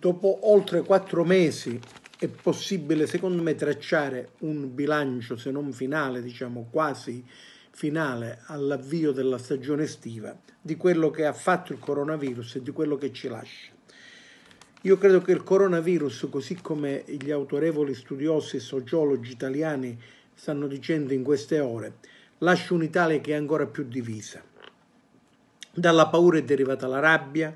Dopo oltre quattro mesi è possibile, secondo me, tracciare un bilancio, se non finale, diciamo quasi finale, all'avvio della stagione estiva, di quello che ha fatto il coronavirus e di quello che ci lascia. Io credo che il coronavirus, così come gli autorevoli studiosi e sociologi italiani stanno dicendo in queste ore, lascia un'Italia che è ancora più divisa. Dalla paura è derivata la rabbia,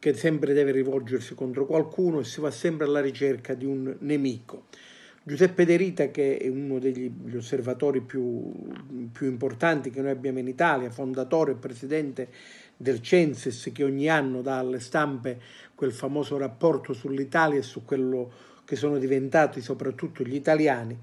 che sempre deve rivolgersi contro qualcuno e si va sempre alla ricerca di un nemico. Giuseppe De Rita, che è uno degli osservatori più, più importanti che noi abbiamo in Italia, fondatore e presidente del Censis, che ogni anno dà alle stampe quel famoso rapporto sull'Italia e su quello che sono diventati soprattutto gli italiani,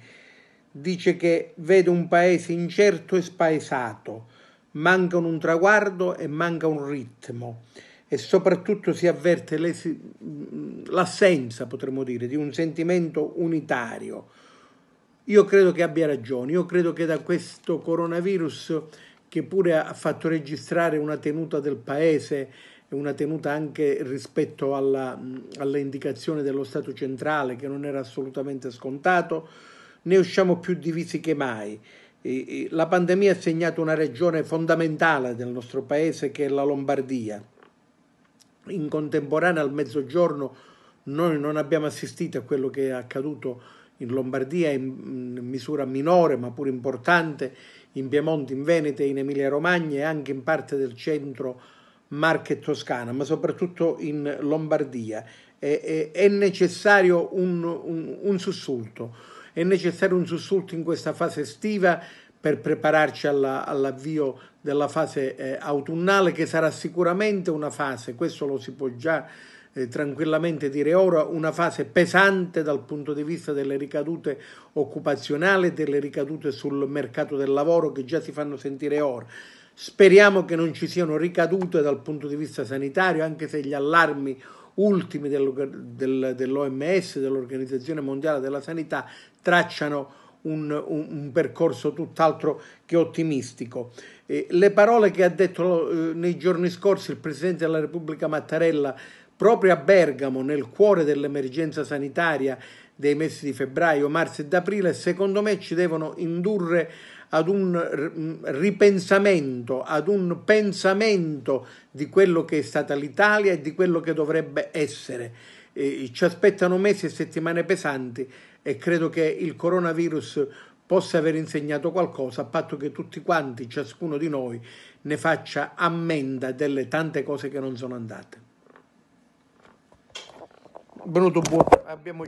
dice che vede un paese incerto e spaesato, mancano un traguardo e manca un ritmo e soprattutto si avverte l'assenza, potremmo dire, di un sentimento unitario. Io credo che abbia ragione, io credo che da questo coronavirus che pure ha fatto registrare una tenuta del paese una tenuta anche rispetto alla, alle indicazioni dello Stato centrale che non era assolutamente scontato, ne usciamo più divisi che mai. La pandemia ha segnato una regione fondamentale del nostro paese che è la Lombardia in contemporanea al mezzogiorno noi non abbiamo assistito a quello che è accaduto in Lombardia in misura minore ma pur importante, in Piemonte, in Veneto, in Emilia Romagna e anche in parte del centro Marche Toscana, ma soprattutto in Lombardia. È, è, è necessario un, un, un sussulto, è necessario un sussulto in questa fase estiva per prepararci alla, all'avvio della fase eh, autunnale che sarà sicuramente una fase, questo lo si può già eh, tranquillamente dire ora, una fase pesante dal punto di vista delle ricadute occupazionali, e delle ricadute sul mercato del lavoro che già si fanno sentire ora. Speriamo che non ci siano ricadute dal punto di vista sanitario, anche se gli allarmi ultimi dell'OMS, dell'Organizzazione Mondiale della Sanità, tracciano un, un percorso tutt'altro che ottimistico. Eh, le parole che ha detto eh, nei giorni scorsi il Presidente della Repubblica Mattarella proprio a Bergamo, nel cuore dell'emergenza sanitaria dei mesi di febbraio, marzo ed aprile, secondo me ci devono indurre ad un ripensamento, ad un pensamento di quello che è stata l'Italia e di quello che dovrebbe essere. Eh, ci aspettano mesi e settimane pesanti, e credo che il coronavirus possa aver insegnato qualcosa a patto che tutti quanti, ciascuno di noi, ne faccia ammenda delle tante cose che non sono andate. Benvenuto, abbiamo